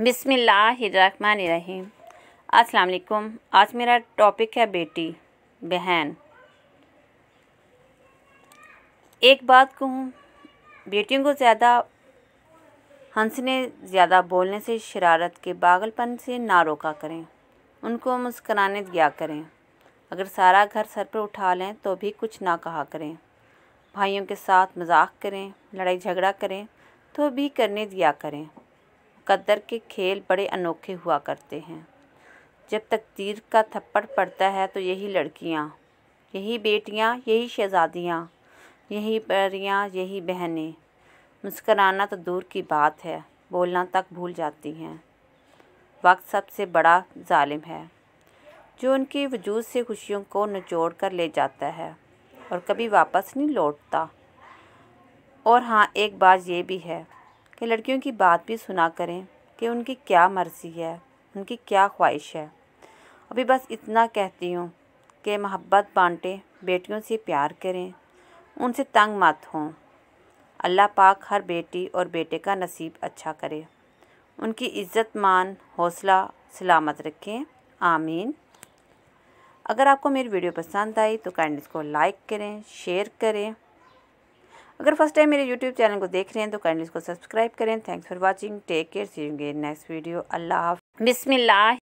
बिसमीम अस्सलाम आज मेरा टॉपिक है बेटी बहन एक बात कहूँ बेटियों को ज़्यादा हंसने ज़्यादा बोलने से शरारत के पागलपन से ना रोका करें उनको मुस्कराने दिया करें अगर सारा घर सर पर उठा लें तो भी कुछ ना कहा करें भाइयों के साथ मजाक करें लड़ाई झगड़ा करें तो भी करने दिया करें कदर के खेल बड़े अनोखे हुआ करते हैं जब तकदीर का थप्पड़ पड़ता है तो यही लड़कियाँ यही बेटियाँ यही शहज़ादियाँ यही परियाँ यही बहनें मुस्कराना तो दूर की बात है बोलना तक भूल जाती हैं वक्त सबसे बड़ा जालिम है जो उनकी वजूद से खुशियों को निचोड़ कर ले जाता है और कभी वापस नहीं लौटता और हाँ एक बात ये भी है कि लड़कियों की बात भी सुना करें कि उनकी क्या मर्ज़ी है उनकी क्या ख्वाहिश है अभी बस इतना कहती हूँ कि मोहब्बत बांटें बेटियों से प्यार करें उनसे तंग मत हों अल्लाह पाक हर बेटी और बेटे का नसीब अच्छा करे उनकी इज़्ज़त मान हौसला सलामत रखें आमीन अगर आपको मेरी वीडियो पसंद आई तो काइंड इसको लाइक करें शेयर करें अगर फर्स्ट टाइम मेरे यूट्यूब चैनल को देख रहे हैं तो काइंडली इसको सब्सक्राइब करें thanks for watching take care see you next video अल्लाह बिसमिल्ला